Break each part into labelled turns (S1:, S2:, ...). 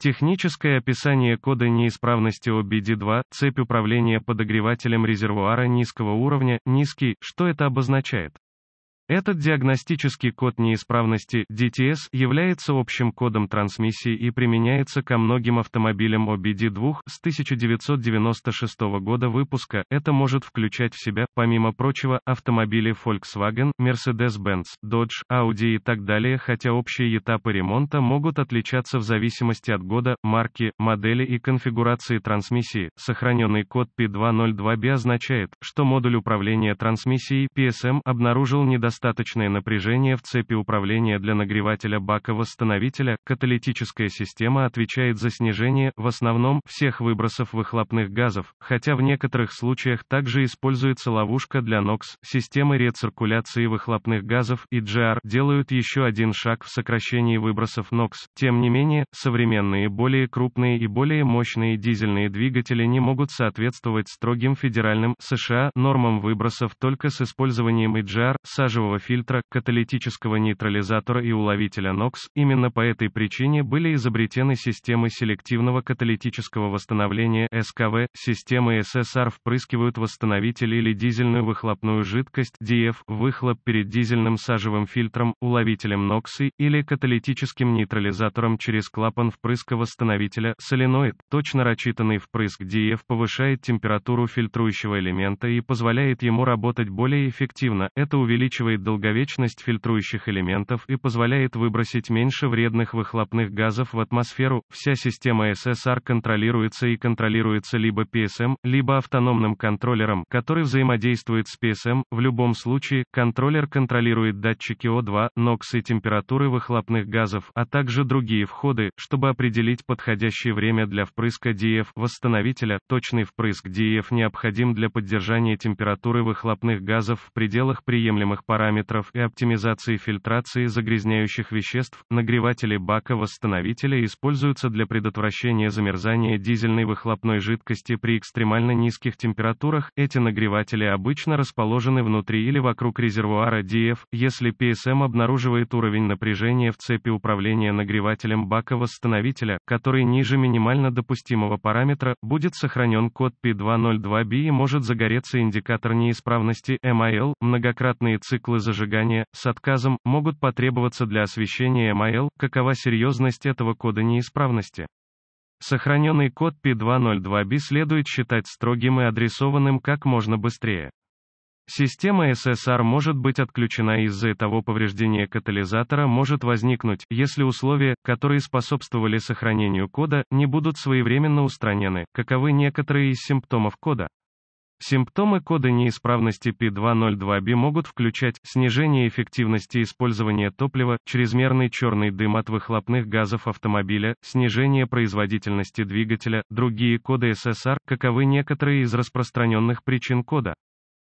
S1: Техническое описание кода неисправности OBD2, цепь управления подогревателем резервуара низкого уровня, низкий, что это обозначает? Этот диагностический код неисправности DTS является общим кодом трансмиссии и применяется ко многим автомобилям OBD2 с 1996 года выпуска. Это может включать в себя, помимо прочего, автомобили Volkswagen, Mercedes-Benz, Dodge, Audi и так далее, хотя общие этапы ремонта могут отличаться в зависимости от года, марки, модели и конфигурации трансмиссии. Сохраненный код P202B означает, что модуль управления трансмиссией PSM обнаружил недостаток достаточное напряжение в цепи управления для нагревателя бака-восстановителя, каталитическая система отвечает за снижение, в основном, всех выбросов выхлопных газов, хотя в некоторых случаях также используется ловушка для NOx, системы рециркуляции выхлопных газов и GR делают еще один шаг в сокращении выбросов NOx, тем не менее, современные более крупные и более мощные дизельные двигатели не могут соответствовать строгим федеральным США нормам выбросов только с использованием EGR, сажевого газового фильтра, каталитического нейтрализатора и уловителя NOx. Именно по этой причине были изобретены системы селективного каталитического восстановления СКВ. Системы ССР впрыскивают восстановитель или дизельную выхлопную жидкость DF, выхлоп перед дизельным сажевым фильтром, уловителем NOx или каталитическим нейтрализатором через клапан впрыска восстановителя. Соленоид, точно рассчитанный впрыск DF повышает температуру фильтрующего элемента и позволяет ему работать более эффективно. Это увеличивает увеличивает долговечность фильтрующих элементов и позволяет выбросить меньше вредных выхлопных газов в атмосферу. Вся система SSR контролируется и контролируется либо PSM, либо автономным контроллером, который взаимодействует с PSM. В любом случае, контроллер контролирует датчики о 2 NOx и температуры выхлопных газов, а также другие входы, чтобы определить подходящее время для впрыска DF восстановителя. Точный впрыск DF необходим для поддержания температуры выхлопных газов в пределах приемлемых параметров параметров и оптимизации фильтрации загрязняющих веществ, нагреватели бака восстановителя используются для предотвращения замерзания дизельной выхлопной жидкости при экстремально низких температурах, эти нагреватели обычно расположены внутри или вокруг резервуара DF, если PSM обнаруживает уровень напряжения в цепи управления нагревателем бака восстановителя, который ниже минимально допустимого параметра, будет сохранен код P202B и может загореться индикатор неисправности MIL, многократные циклы циклы зажигания, с отказом, могут потребоваться для освещения МАЛ, какова серьезность этого кода неисправности. Сохраненный код P202B следует считать строгим и адресованным как можно быстрее. Система SSR может быть отключена из-за того повреждения катализатора может возникнуть, если условия, которые способствовали сохранению кода, не будут своевременно устранены, каковы некоторые из симптомов кода. Симптомы кода неисправности P202B могут включать снижение эффективности использования топлива, чрезмерный черный дым от выхлопных газов автомобиля, снижение производительности двигателя, другие коды ССR, каковы некоторые из распространенных причин кода.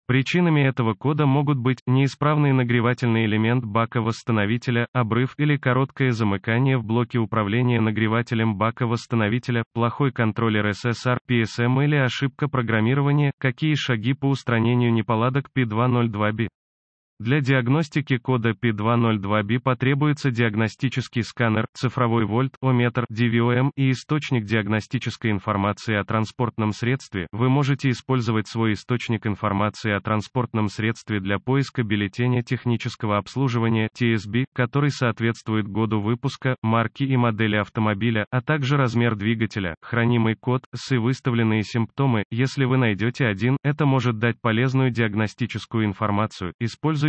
S1: Причинами этого кода могут быть неисправный нагревательный элемент бака восстановителя, обрыв или короткое замыкание в блоке управления нагревателем бака восстановителя, плохой контроллер SSR, PSM или ошибка программирования, какие шаги по устранению неполадок P202B. Для диагностики кода P202B потребуется диагностический сканер, цифровой вольт, ометр, DVOM и источник диагностической информации о транспортном средстве. Вы можете использовать свой источник информации о транспортном средстве для поиска бюллетеня технического обслуживания TSB, который соответствует году выпуска, марке и модели автомобиля, а также размер двигателя, хранимый код, и выставленные симптомы. Если вы найдете один, это может дать полезную диагностическую информацию. Используйте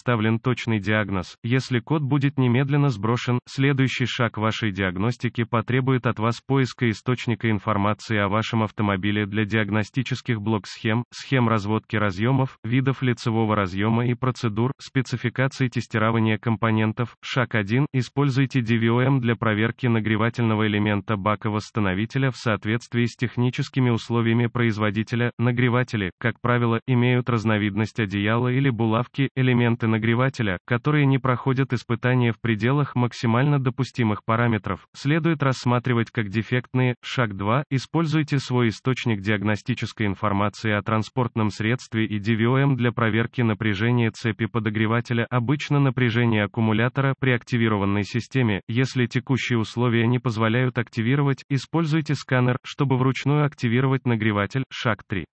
S1: поставлен точный диагноз, если код будет немедленно сброшен, следующий шаг вашей диагностики потребует от вас поиска источника информации о вашем автомобиле для диагностических блок-схем, схем разводки разъемов, видов лицевого разъема и процедур, спецификации тестирования компонентов. Шаг 1. Используйте DVOM для проверки нагревательного элемента бака-восстановителя в соответствии с техническими условиями производителя. Нагреватели, как правило, имеют разновидность одеяла или булавки, элементы нагревателя, которые не проходят испытания в пределах максимально допустимых параметров, следует рассматривать как дефектные. Шаг 2. Используйте свой источник диагностической информации о транспортном средстве и DVOM эм для проверки напряжения цепи подогревателя. Обычно напряжение аккумулятора при активированной системе, если текущие условия не позволяют активировать, используйте сканер, чтобы вручную активировать нагреватель. Шаг 3.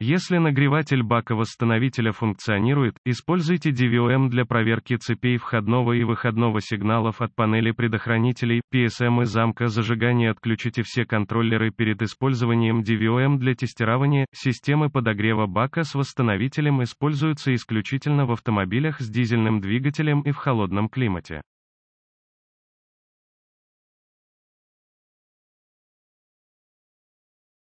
S1: Если нагреватель бака восстановителя функционирует, используйте DVOM для проверки цепей входного и выходного сигналов от панели предохранителей, PSM и замка зажигания отключите все контроллеры перед использованием DVOM для тестирования, системы подогрева бака с восстановителем используются исключительно в автомобилях с дизельным двигателем и в холодном климате.